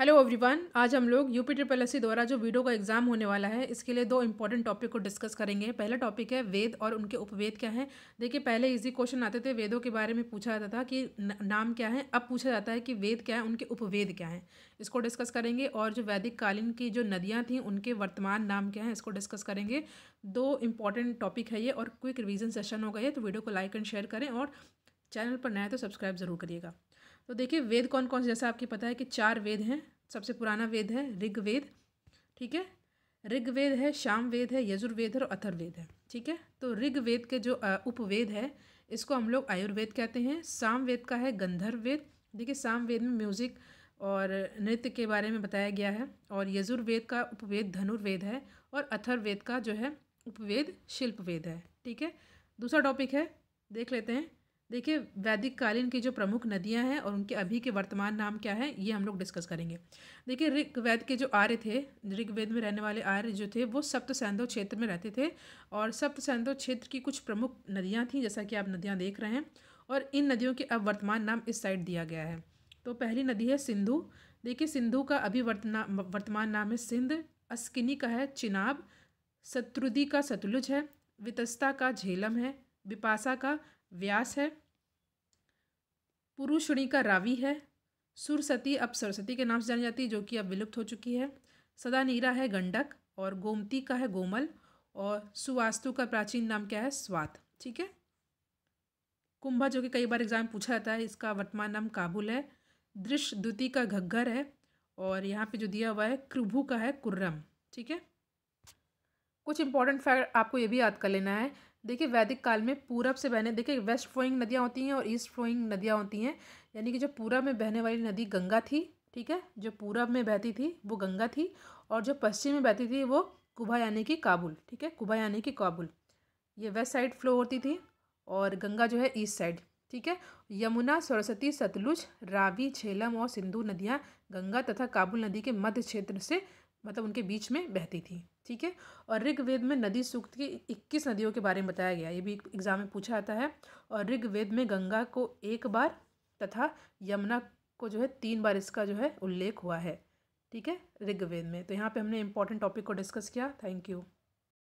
hello everyone आज हम लोग यूपी ट्रिपल एस द्वारा जो वीडियो का एग्जाम होने वाला है इसके लिए दो इंपॉर्टेंट टॉपिक को डिस्कस करेंगे पहला टॉपिक है वेद और उनके उपवेद क्या हैं देखिए पहले इजी क्वेश्चन आते थे वेदों के बारे में पूछा जाता था कि नाम क्या है अब पूछा जाता है कि वेद क्या है उनके उपवेद क्या हैं इसको डिस्कस करेंगे और जो वैदिक कालीन की जो नदियाँ थीं उनके वर्तमान नाम क्या हैं इसको डिस्कस करेंगे दो इंपॉर्टेंट टॉपिक है ये और क्विक रिविजन सेशन हो गए तो वीडियो को लाइक एंड शेयर करें और चैनल पर नया तो सब्सक्राइब जरूर करिएगा तो देखिए वेद कौन कौन से जैसा आपकी पता है कि चार वेद हैं सबसे पुराना वेद है ऋग्वेद ठीक है ऋग्वेद है श्याम वेद है यजुर्वेद और अथर्वेद है ठीक है तो ऋग्वेद के जो उपवेद है इसको हम लोग आयुर्वेद कहते हैं साम वेद का है गंधर्व वेद देखिए साम वेद में म्यूज़िक और नृत्य के बारे में बताया गया है और यजुर्वेद का उपवेद धनुर्वेद है और अथर्वेद का जो है उपवेद शिल्प वेद है ठीक है दूसरा टॉपिक है देख लेते हैं देखिए वैदिक कालीन की जो प्रमुख नदियां हैं और उनके अभी के वर्तमान नाम क्या है ये हम लोग डिस्कस करेंगे देखिए ऋग वैद के जो आर्य थे ऋग्वेद में रहने वाले आर्य जो थे वो सप्त सैंधव क्षेत्र में रहते थे और सप्त सैंधव क्षेत्र की कुछ प्रमुख नदियाँ थीं जैसा कि आप नदियाँ देख रहे हैं और इन नदियों के अब वर्तमान नाम इस साइड दिया गया है तो पहली नदी है सिंधु देखिए सिंधु का अभी वर्तमान नाम है सिंध अस्किनी का है चिनाब सत्रुदी का सतलुज है वितस्ता का झेलम है विपासा का व्यास है पुरुषणी का रावी है सुरसती अब सरस्वती के नाम से जानी जाती है जो कि अब विलुप्त हो चुकी है सदा नीरा है गंडक और गोमती का है गोमल और सुवास्तु का प्राचीन नाम क्या है स्वात ठीक है कुंभा जो कि कई बार एग्जाम पूछा जाता है इसका वर्तमान नाम काबुल है दृश्य द्युति का घग्घर है और यहाँ पे जो दिया हुआ है क्रुभु का है कुर्रम ठीक है कुछ इंपॉर्टेंट फैक्ट आपको ये भी याद कर लेना है देखिए वैदिक काल में पूरब से बहने देखिए वेस्ट फ्लोइंग नदियाँ होती हैं और ईस्ट फ्लोइंग नदियाँ होती हैं यानी कि जो पूरब में बहने वाली नदी गंगा थी ठीक है जो पूरब में बहती थी वो गंगा थी और जो पश्चिम में बहती थी वो कुभा यानी कि काबुल ठीक है कुभा यानी कि काबुल ये वेस्ट साइड फ्लो होती थी और गंगा जो है ईस्ट साइड ठीक है यमुना सरस्वती सतलुज रावी झेलम और सिंधु नदियाँ गंगा तथा काबुल नदी के मध्य क्षेत्र से मतलब उनके बीच में बहती थी ठीक है और ऋग्वेद में नदी सूक्त की इक्कीस नदियों के बारे में बताया गया ये भी एग्जाम में पूछा जाता है और ऋग्वेद में गंगा को एक बार तथा यमुना को जो है तीन बार इसका जो है उल्लेख हुआ है ठीक है ऋग्वेद में तो यहाँ पे हमने इंपॉर्टेंट टॉपिक को डिस्कस किया थैंक यू